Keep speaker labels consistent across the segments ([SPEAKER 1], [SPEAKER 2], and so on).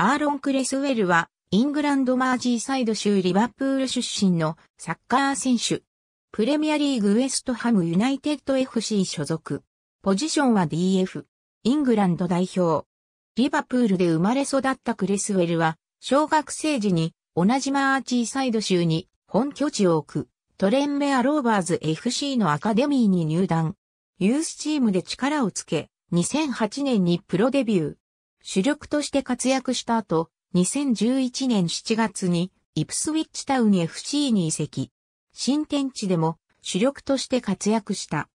[SPEAKER 1] アーロン・クレスウェルは、イングランドマージーサイド州リバプール出身のサッカー選手。プレミアリーグウエストハムユナイテッド FC 所属。ポジションは DF。イングランド代表。リバプールで生まれ育ったクレスウェルは、小学生時に同じマーチーサイド州に本拠地を置くトレンメアローバーズ FC のアカデミーに入団。ユースチームで力をつけ、2008年にプロデビュー。主力として活躍した後、2011年7月にイプスウィッチタウン FC に移籍。新天地でも主力として活躍した。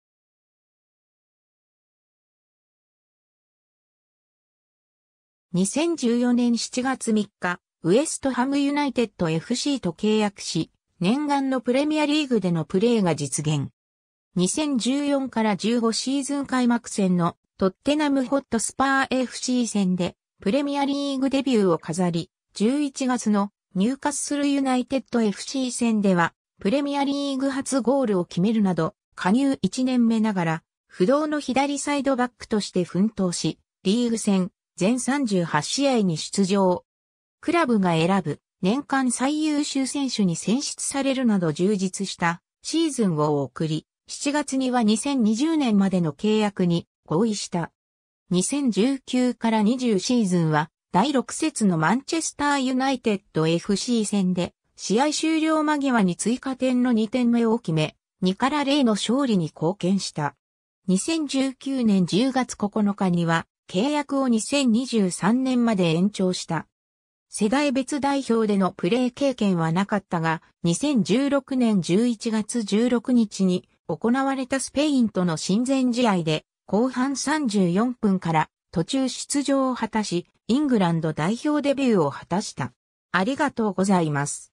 [SPEAKER 2] 2014
[SPEAKER 1] 年7月3日、ウエストハムユナイテッド FC と契約し、念願のプレミアリーグでのプレーが実現。2014から15シーズン開幕戦のトッテナムホットスパー FC 戦でプレミアリーグデビューを飾り、11月のニューカッスルユナイテッド FC 戦ではプレミアリーグ初ゴールを決めるなど、加入1年目ながら不動の左サイドバックとして奮闘し、リーグ戦全38試合に出場。クラブが選ぶ年間最優秀選手に選出されるなど充実したシーズンを送り、7月には2020年までの契約に包意した。2019から20シーズンは、第6節のマンチェスターユナイテッド FC 戦で、試合終了間際に追加点の2点目を決め、2から0の勝利に貢献した。2019年10月9日には、契約を2023年まで延長した。世代別代表でのプレー経験はなかったが、2016年11月16日に行われたスペインとの親善試合で後半34分から途中出場を果たし、イングランド代表デビューを果たした。ありがとうございます。